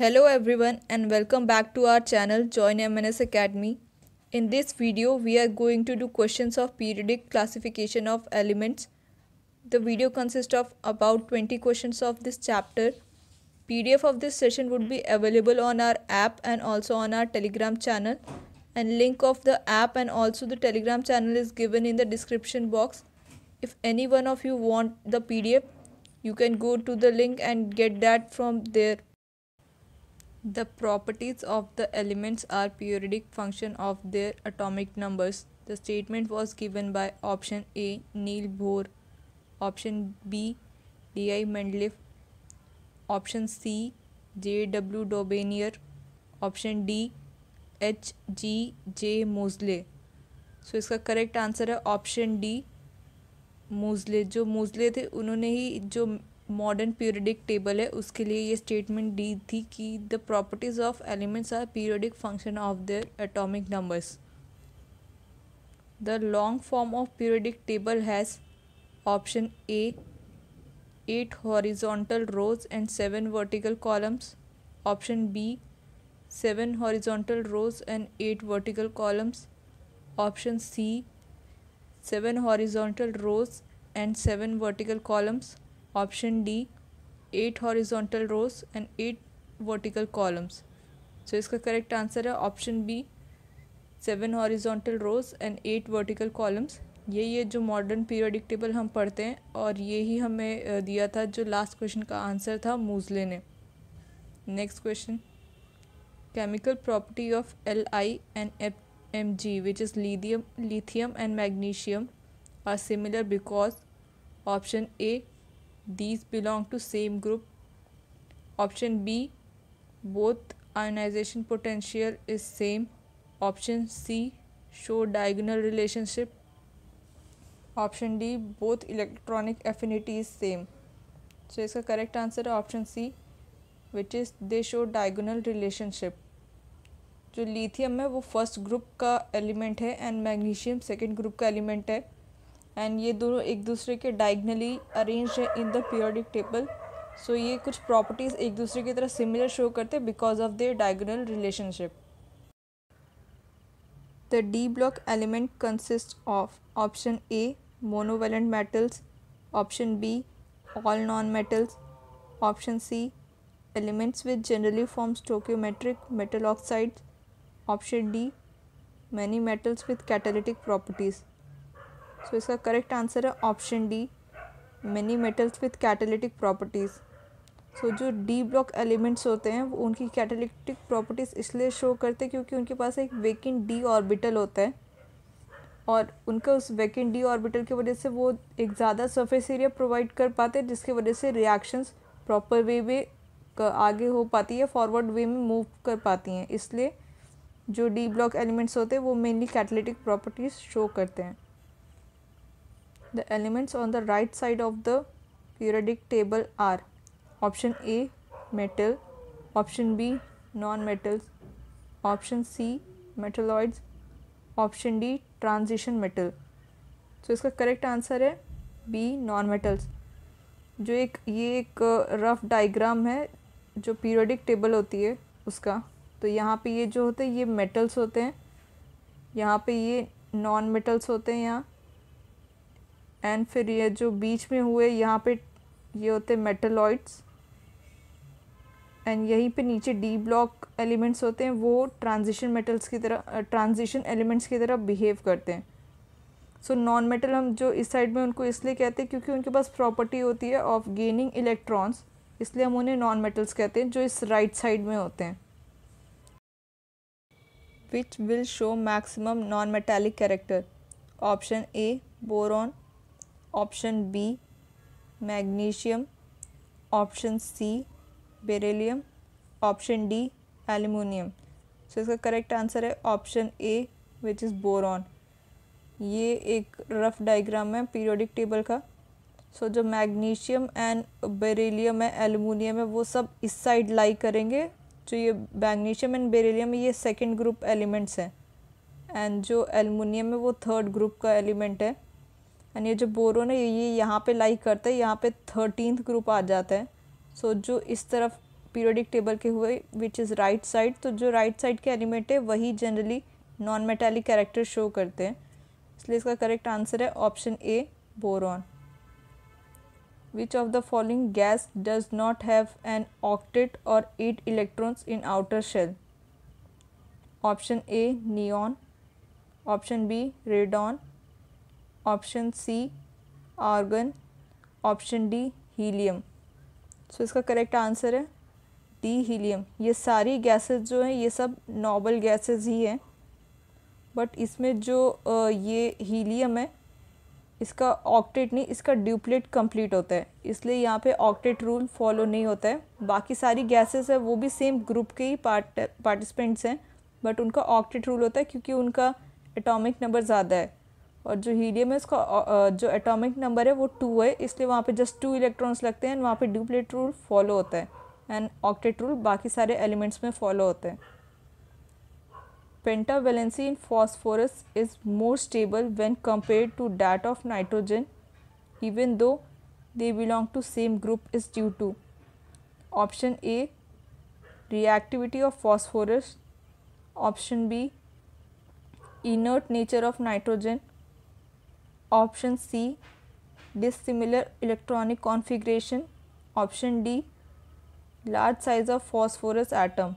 Hello everyone and welcome back to our channel Join MNS Academy. In this video we are going to do questions of periodic classification of elements. The video consists of about 20 questions of this chapter. PDF of this session would be available on our app and also on our telegram channel and link of the app and also the telegram channel is given in the description box. If any one of you want the PDF you can go to the link and get that from there. The properties of the elements are periodic function of their atomic numbers. The statement was given by option A Neil Bohr, option B D.I. Mendeleev, option C J.W. Daubenier, option D H G J Moseley so इसका correct answer है option D Moseley जो मोजले थे उन्होंने ही जो modern periodic table है उसके लिए ये स्टेटमेंट दी थी कि the properties of elements are periodic function of their atomic numbers the long form of periodic table has option A eight horizontal rows and seven vertical columns option B seven horizontal rows and eight vertical columns option C seven horizontal rows and seven vertical columns option D eight horizontal rows and eight vertical columns so इसका correct answer है option B seven horizontal rows and eight vertical columns यही है जो modern periodic table हम पढ़ते हैं और यही हमें दिया था जो लास्ट क्वेश्चन का आंसर था मूजले ने next question chemical property L I and F M G which is lithium lithium and magnesium are similar because option A these belong to same group option B both ionisation potential is same option C show diagonal relationship option D both electronic affinity is same so इसका correct answer है option C which is they show diagonal relationship जो lithium है वो first group का element है and magnesium second group का element है and ये दोनों एक दूसरे के डायगनली अरेंज है in the periodic table so ये कुछ प्रॉपर्टीज एक दूसरे की तरह सिमिलर शो करते हैं because of their diagonal relationship the D block element consist of option A monovalent metals option B all non metals option C elements with generally form stoichiometric metal oxide option D many metals with catalytic properties so so, इसका correct answer है option D many metals with catalytic properties so जो D block elements होते हैं वो उनकी catalytic properties इसलिए show करते हैं क्योंकि उनके पास एक वेकेंट डी ऑर्बिटल होता है और उनका उस वेकेंट डी ऑर्बिटल की वजह से वो एक ज़्यादा सरफेस एरिया प्रोवाइड कर पाते हैं जिसकी वजह से रिएक्शंस प्रॉपर वे में आगे हो पाती है फॉरवर्ड वे में मूव कर पाती हैं इसलिए जो डी ब्लॉक एलिमेंट्स होते हैं वो मेनली कैटलिटिक प्रॉपर्टीज़ शो करते हैं The elements on the right side of the periodic table are option A metal, option B non-metals, option C metalloids, option D transition metal तो इसका correct answer है B non metals जो एक ये एक rough diagram है जो periodic table होती है उसका तो यहाँ पे ये जो होते हैं ये मेटल्स होते हैं यहाँ पे ये नॉन मेटल्स होते हैं यहाँ एंड फिर ये जो बीच में हुए यहाँ पे ये होते मेटलॉइड्स एंड यहीं पे नीचे डी ब्लॉक एलिमेंट्स होते हैं वो ट्रांजिशन मेटल्स की तरह ट्रांजिशन एलिमेंट्स की तरह बिहेव करते हैं सो नॉन मेटल हम जो इस साइड में उनको इसलिए कहते हैं क्योंकि उनके पास प्रॉपर्टी होती है ऑफ गेनिंग इलेक्ट्रॉन्स इसलिए हम उन्हें नॉन मेटल्स कहते हैं जो इस राइट right साइड में होते हैं which will show maximum non metallic character option A boron option B magnesium option C beryllium option D aluminium so इसका करेक्ट आंसर है option A which is boron ये एक रफ डायग्राम है periodic table का so so, जो magnesium and beryllium है aluminium है वो सब इस साइड लाई करेंगे जो ये मैग्नीशियम एंड बेरेलियम ये सेकंड ग्रुप एलिमेंट्स हैं एंड जो एलुमिनियम है वो थर्ड ग्रुप का एलिमेंट है एंड ये जो बोरो ना ये यहाँ पे लाइक करता है यहाँ पे थर्टीन ग्रुप आ जाता है सो so, जो इस तरफ पीरियडिक टेबल के हुए विच इज़ राइट साइड तो जो राइट साइड के एलिमेंट है वही generally non metallic character show करते हैं इसलिए इसका करेक्ट आंसर है option A boron which of the following gas does not have an octet or eight electrons in outer shell option A neon option B radon option C argon option D helium so इसका correct answer है D helium ये सारी gases जो हैं ये सब noble gases ही हैं but इसमें जो ये हीलियम है इसका ऑक्टेट नहीं इसका ड्यूप्लेट कंप्लीट होता है इसलिए यहाँ पे ऑक्टेट रूल फॉलो नहीं होता है बाकी सारी गैसेस है वो भी सेम ग्रुप के ही पार्ट पार्टिसिपेंट्स हैं बट उनका ऑक्टेट रूल होता है क्योंकि उनका एटॉमिक नंबर ज़्यादा है और जो हीलियम है उसका जो एटॉमिक नंबर है वो टू है इसलिए वहाँ पे जस्ट टू इलेक्ट्रॉन्स लगते हैं एंड वहाँ पे डुप्लेट रूल फॉलो होता है एंड ऑक्टेट रूल बाकी सारे एलिमेंट्स में फॉलो होते हैं pentavalency in phosphorus is more stable when compare to that of nitrogen even though they belong to same group is due to option A reactivity of phosphorus option B inert nature of nitrogen option C dissimilar electronic configuration option D large size of phosphorus atom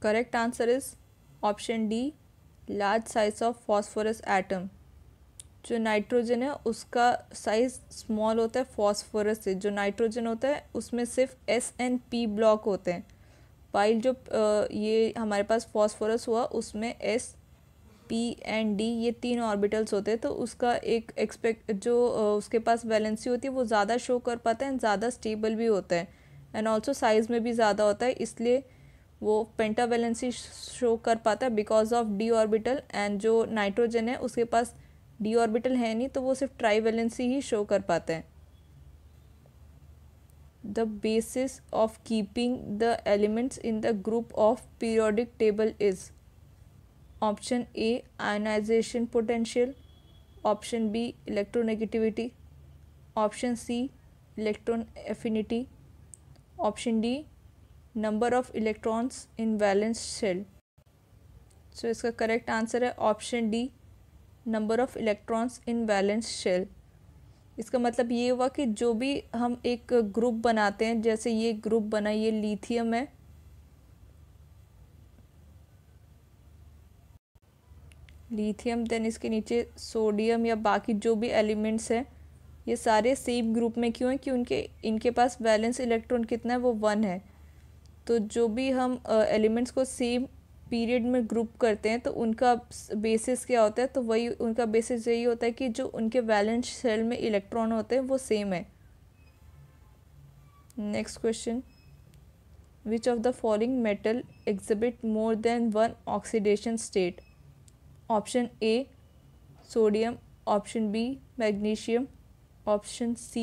correct answer is option D large size of phosphorus atom जो nitrogen है उसका size small होता है phosphorus से जो nitrogen होता है उसमें सिर्फ एस एंड पी ब्लॉक होते हैं वाइल जो ये हमारे पास फॉस्फोरस हुआ उसमें एस पी एंड डी ये तीन ऑर्बिटल्स होते हैं तो उसका एक एक्सपेक्ट जो उसके पास वैलेंसी होती है वो ज़्यादा शो कर पाता है एंड ज़्यादा स्टेबल भी होता है एंड ऑल्सो साइज़ में भी ज़्यादा होता है इसलिए वो पेंटा वैलेंसी शो कर पाता है because of D orbital and जो नाइट्रोजन है उसके पास डी ऑर्बिटल है नहीं तो वो सिर्फ ट्राई वैलेंसी ही शो कर पाते हैं the basis of keeping the elements in the group of periodic table is option A ionisation potential option B electronegativity option C electron affinity option D number of electrons in valence shell so इसका correct answer है option D number of electrons in valence shell इसका मतलब ये हुआ कि जो भी हम एक ग्रुप बनाते हैं जैसे ये ग्रुप बना ये लिथियम है लिथियम देन इसके नीचे सोडियम या बाकी जो भी एलिमेंट्स हैं ये सारे सेम ग्रुप में क्यों हैं कि उनके इनके पास बैलेंस इलेक्ट्रॉन कितना है वो वन है तो जो भी हम एलिमेंट्स uh, को सेम पीरियड में ग्रुप करते हैं तो उनका बेसिस क्या होता है तो वही उनका बेसिस यही होता है कि जो उनके बैलेंस सेल में इलेक्ट्रॉन होते हैं वो सेम है next question which of the following metal exhibit more than one oxidation state option A sodium option B magnesium option C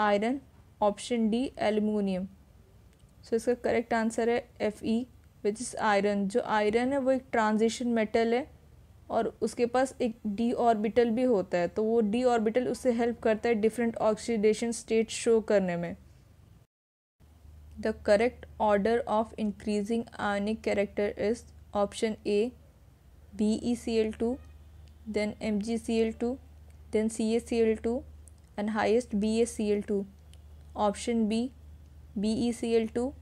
iron option D aluminium so इसका करेक्ट आंसर है F E which is iron जो iron है वो एक transition metal है और उसके पास एक डी ऑर्बिटल भी होता है तो वो डी ऑर्बिटल उससे हेल्प करता है डिफरेंट ऑक्सीडेशन स्टेट शो करने में the correct order of increasing ionic character is option A BeCl2 then MgCl2 then CaCl2 and highest BaCl2 option B BeCl2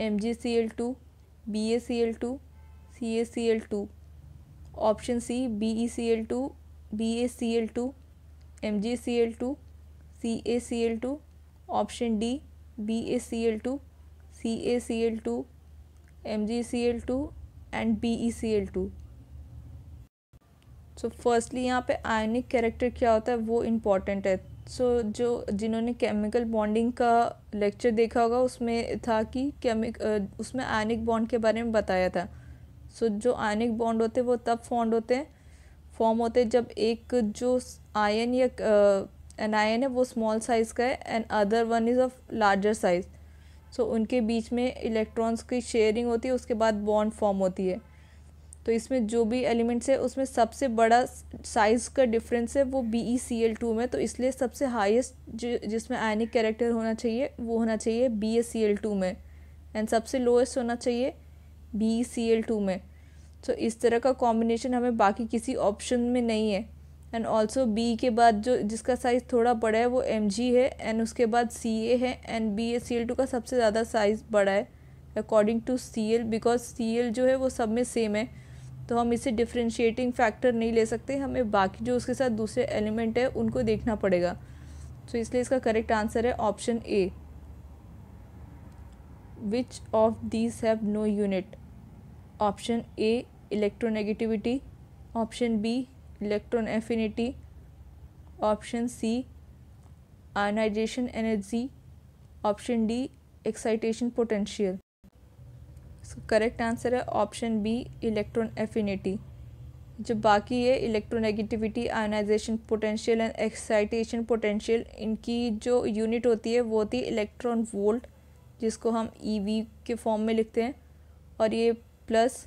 MgCl2 BaCl2 CaCl2 option C BeCl2 BaCl2 MgCl2 CaCl2 option D BaCl2 CaCl2 MgCl2 and BeCl2 so firstly यहाँ पे आयनिक character क्या होता है वो important है so so, जो जिन्होंने chemical bonding का लेक्चर देखा होगा उसमें था कि केमिक उसमें आयनिक बॉन्ड के बारे में बताया था सो so, जो आयनिक बॉन्ड होते हैं वो तब फॉन्ड होते हैं फॉर्म होते हैं जब एक जो आयन या एन आयन है वो स्मॉल साइज़ का है and other one is of larger size so उनके बीच में इलेक्ट्रॉन्स की शेयरिंग होती है उसके बाद बॉन्ड फॉर्म होती है तो इसमें जो भी एलिमेंट्स है उसमें सबसे बड़ा साइज़ का डिफरेंस है वो B E C L two में तो इसलिए सबसे हाईएस्ट जो जिसमें आयनिक कैरेक्टर होना चाहिए वो होना चाहिए B S C L two में एंड सबसे लोएस्ट होना चाहिए B E C L two में तो इस तरह का कॉम्बिनेशन हमें बाकी किसी ऑप्शन में नहीं है एंड ऑल्सो बी के बाद जो जिसका साइज़ थोड़ा बड़ा है वो एम जी है एंड उसके बाद सी ए है and B S C L two का सबसे ज़्यादा साइज़ बड़ा है according to C L because C L जो है वो सब में सेम है तो हम इसे डिफ्रेंशिएटिंग फैक्टर नहीं ले सकते हमें बाकी जो उसके साथ दूसरे एलिमेंट है उनको देखना पड़ेगा तो इसलिए इसका करेक्ट आंसर है option A which of these have no unit option A electronegativity option B electron affinity option C ionization energy option D excitation potential इसका करेक्ट आंसर है ऑप्शन बी इलेक्ट्रॉन एफिनिटी जो बाकी है electronegativity ionization potential and excitation potential इनकी जो unit होती है वो होती है इलेक्ट्रॉन वोल्ट जिसको हम ई e के फॉर्म में लिखते हैं और ये प्लस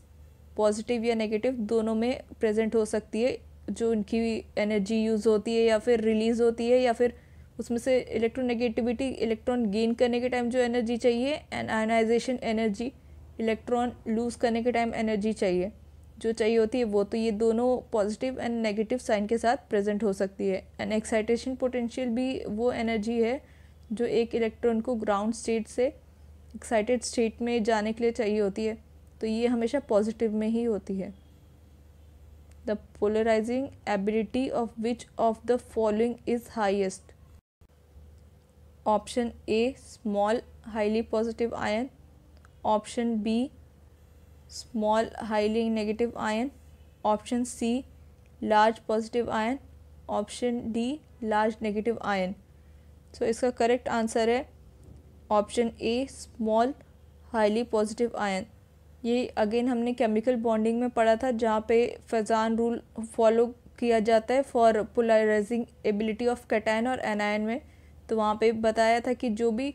पॉजिटिव या नेगेटिव दोनों में प्रेजेंट हो सकती है जो इनकी एनर्जी यूज़ होती है या फिर रिलीज़ होती है या फिर उसमें से इलेक्ट्रोनेगेटिविटी इलेक्ट्रॉन गेन करने के टाइम जो एनर्जी चाहिए and ionization energy electron lose करने के टाइम एनर्जी चाहिए जो चाहिए होती है वो तो ये दोनों पॉजिटिव एंड नेगेटिव साइन के साथ प्रेजेंट हो सकती है एंड एक्साइटेशन पोटेंशियल भी वो एनर्जी है जो एक इलेक्ट्रॉन को ग्राउंड स्टेट से एक्साइटेड स्टेट में जाने के लिए चाहिए होती है तो ये हमेशा पॉजिटिव में ही होती है the polarizing ability of which of the following is highest option A small highly positive ion option B small highly negative ion option C large positive ion option D large negative ion so इसका correct answer है option A small highly positive ion ये again हमने chemical bonding में पढ़ा था जहाँ पे Faizan rule follow किया जाता है for polarizing ability of cation और एनायन में तो वहाँ पे बताया था कि जो भी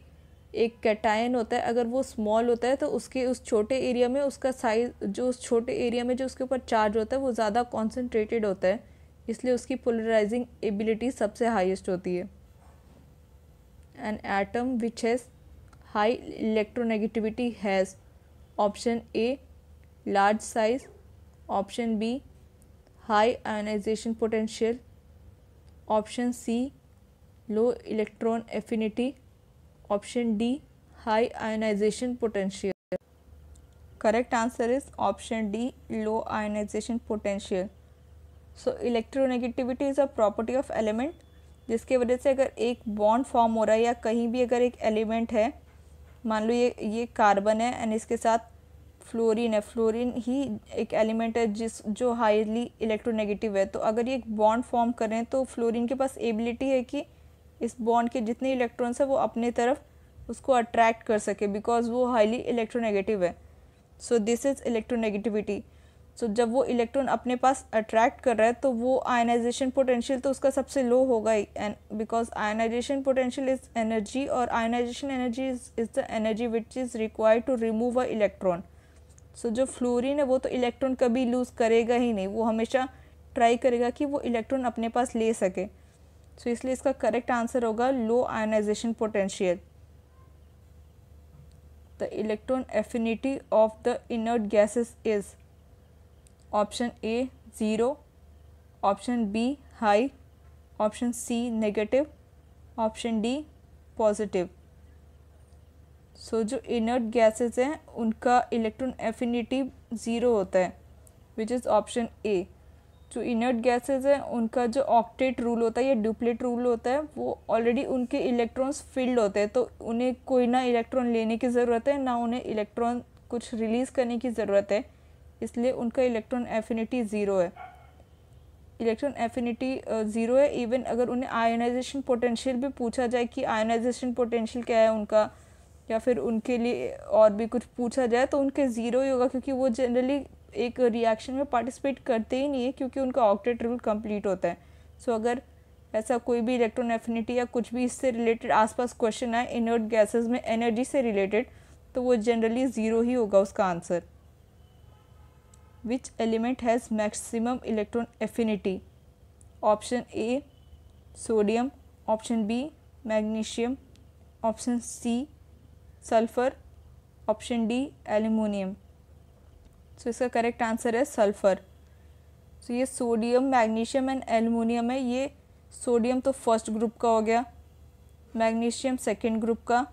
एक कैटायन होता है अगर वो स्मॉल होता है तो उसके उस छोटे एरिया में उसका साइज जो उस छोटे एरिया में जो उसके ऊपर चार्ज होता है वो ज़्यादा कॉन्सेंट्रेटेड होता है इसलिए उसकी पोलराइजिंग एबिलिटी सबसे हाइस्ट होती है an atom which has high electronegativity has option A large size option B high ionization potential option C low electron affinity option D high ionization potential correct answer is option D low ionization potential so electronegativity is a property of element जिसके वजह से अगर एक bond form हो रहा है या कहीं भी अगर एक एलिमेंट है मान लो ये ये कार्बन है एंड इसके साथ फ्लोरीन है फ्लोरीन ही एक एलिमेंट है जिस जो हाईली इलेक्ट्रोनेगेटिव है तो अगर ये एक बॉन्ड फॉर्म करें तो फ्लोरीन के पास एबिलिटी है कि इस बॉन्ड के जितने इलेक्ट्रॉन्स है वो अपने तरफ उसको अट्रैक्ट कर सके बिकॉज वो हाईली इलेक्ट्रोनेगेटिव है so this is electronegativity so जब वो इलेक्ट्रॉन अपने पास अट्रैक्ट कर रहा है तो वो आयनाइजेशन पोटेंशियल तो उसका सबसे लो होगा ही and because ionization potential is energy और ionization energy is is the energy which is required to remove a electron so जो फ्लोरिन है वो तो इलेक्ट्रॉन कभी लूज़ करेगा ही नहीं वो हमेशा ट्राई करेगा कि वो इलेक्ट्रॉन अपने पास ले सके सो इसलिए इसका करेक्ट आंसर होगा low ionization potential the electron affinity of the inert gases is option A zero option B high option C negative option D positive so जो इनर्ट गैसेस हैं उनका इलेक्ट्रॉन एफिनिटी ज़ीरो होता है विच is option ए जो inert gases हैं उनका जो octet rule होता है या डुप्लेट रूल होता है वो ऑलरेडी उनके इलेक्ट्रॉन्स फिल्ड होते हैं तो उन्हें कोई ना इलेक्ट्रॉन लेने की ज़रूरत है ना उन्हें इलेक्ट्रॉन कुछ रिलीज़ करने की ज़रूरत है इसलिए उनका इलेक्ट्रॉन एफिनिटी ज़ीरो है इलेक्ट्रॉन एफिनिटी ज़ीरो है इवन अगर उन्हें आयोनाइजेशन पोटेंशियल भी पूछा जाए कि आयोनाइजेशन पोटेंशियल क्या है उनका या फिर उनके लिए और भी कुछ पूछा जाए तो उनके ज़ीरो ही होगा क्योंकि वो जनरली एक रिएक्शन में पार्टिसिपेट करते ही नहीं है क्योंकि उनका ऑक्टेट रूल कंप्लीट होता है सो so, अगर ऐसा कोई भी इलेक्ट्रॉन एफिनिटी या कुछ भी इससे रिलेटेड आसपास क्वेश्चन आए इनर्ट गैसेस में एनर्जी से रिलेटेड तो वो जनरली ज़ीरो ही होगा उसका answer which element has maximum electron affinity option A sodium option B magnesium option C sulphur option D aluminium so इसका करेक्ट आंसर है सल्फ़र सो ये सोडियम मैग्नीशियम एंड एलमोनियम है ये सोडियम तो first group का हो गया magnesium second group का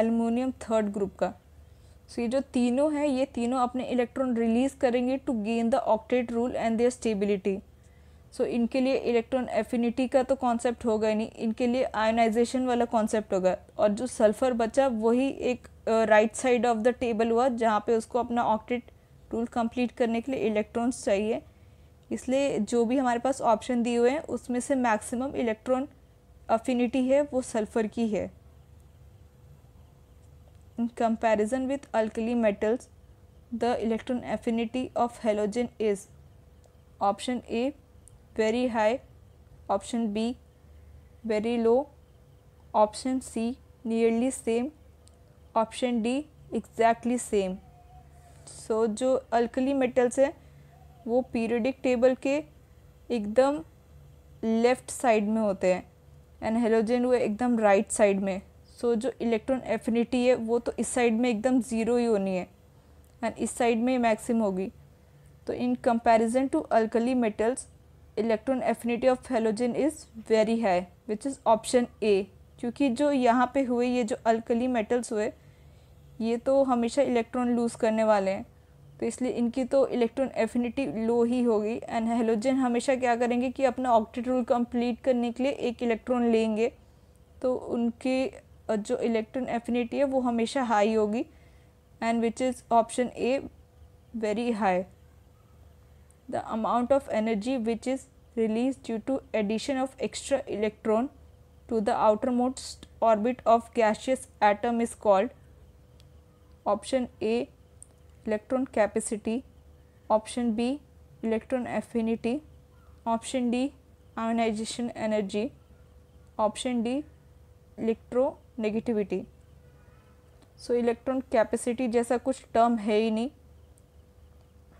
एलमोनियम थर्ड ग्रुप का सो so, ये जो तीनों हैं ये तीनों अपने इलेक्ट्रॉन रिलीज करेंगे to gain the octet rule and their stability so इनके लिए इलेक्ट्रॉन एफिनिटी का तो कॉन्सेप्ट होगा ही नहीं इनके लिए आयोनाइजेशन वाला कॉन्सेप्ट होगा और जो सल्फर बचा वही एक right side of the table हुआ जहाँ पे उसको अपना ऑक्टेट रूल कंप्लीट करने के लिए इलेक्ट्रॉन्स चाहिए इसलिए जो भी हमारे पास ऑप्शन दिए हुए हैं उसमें से मैक्सिमम इलेक्ट्रॉन अफिनिटी है वो सल्फर की है in comparison with alkali metals the electron affinity of halogen is option A very high option B very low option C nearly same option D exactly same so so, जो alkali metals हैं वो periodic table के एकदम left side में होते हैं and halogen वो एकदम राइट साइड में सो so, जो इलेक्ट्रॉन एफिनिटी है वो तो इस साइड में एकदम ज़ीरो ही होनी है एंड इस साइड में मैक्सिम होगी तो in comparison to alkali metals electron affinity of halogen is very high which is option A क्योंकि जो यहाँ पे हुए ये जो अल्कली मेटल्स हुए ये तो हमेशा इलेक्ट्रॉन लूज़ करने वाले हैं तो इसलिए इनकी तो इलेक्ट्रॉन एफिनिटी लो ही होगी एंड हेलोजन हमेशा क्या करेंगे कि अपना ऑक्टेट रूल कंप्लीट करने के लिए एक इलेक्ट्रॉन लेंगे तो उनकी जो इलेक्ट्रॉन एफिनिटी है वो हमेशा हाई होगी and which is option A very high the amount of energy which is release due to addition of extra electron to the outermost orbit of gaseous atom is called option A electron capacity option B electron affinity option D ionization energy option D electronegativity so electron capacity जैसा कुछ term है ही नहीं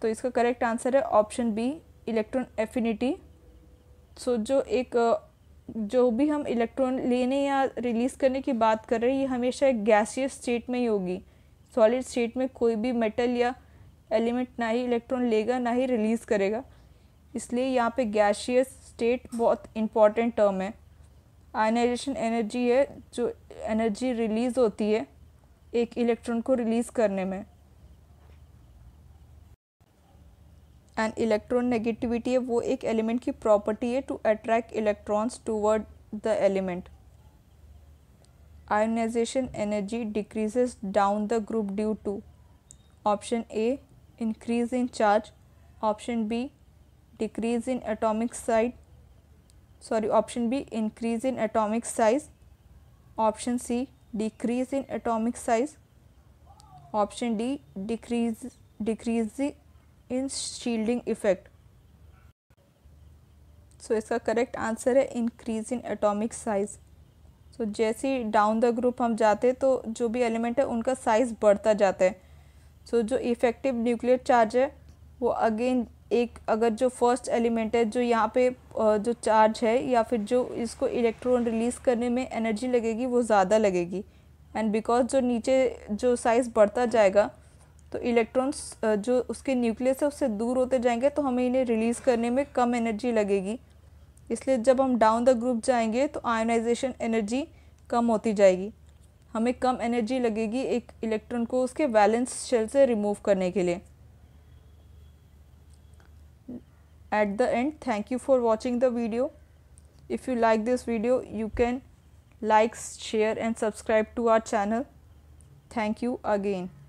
तो इसका correct answer है option B electron affinity so जो एक जो भी हम इलेक्ट्रॉन लेने या रिलीज़ करने की बात कर रहे हैं ये हमेशा एक गैसियस स्टेट में ही होगी सॉलिड स्टेट में कोई भी मेटल या एलिमेंट ना ही इलेक्ट्रॉन लेगा ना ही रिलीज़ करेगा इसलिए यहाँ पे गैशियस स्टेट बहुत इंपॉर्टेंट टर्म है आयनाइजेशन एनर्जी है जो एनर्जी रिलीज़ होती है एक इलेक्ट्रॉन को रिलीज़ करने में एंड इलेक्ट्रॉन नेगेटिविटी है वो एक एलिमेंट की प्रॉपर्टी है to attract electrons toward the element ionization energy decreases down the group due to option A increase in charge, option B decrease in atomic size, sorry option B increase in atomic size, option C decrease in atomic size, option D decrease decrease in shielding effect. so, its correct answer is increase in atomic size. तो जैसे ही down the group हम जाते तो जो भी element है उनका size बढ़ता जाता है सो so, जो इफ़ेक्टिव न्यूक्लियर चार्ज है वो अगेन एक अगर जो फर्स्ट एलिमेंट है जो यहाँ पे जो चार्ज है या फिर जो इसको इलेक्ट्रॉन रिलीज़ करने में एनर्जी लगेगी वो ज़्यादा लगेगी एंड बिकॉज जो नीचे जो साइज़ बढ़ता जाएगा तो इलेक्ट्रॉन्स जो उसके न्यूक्लियस है उससे दूर होते जाएंगे तो हमें इन्हें रिलीज़ करने में कम एनर्जी लगेगी इसलिए जब हम डाउन द ग्रुप जाएंगे तो आयोनाइजेशन एनर्जी कम होती जाएगी हमें कम एनर्जी लगेगी एक इलेक्ट्रॉन को उसके बैलेंस शेल से रिमूव करने के लिए at the end thank you for watching the video if you like this video you can likes share and subscribe to our channel thank you again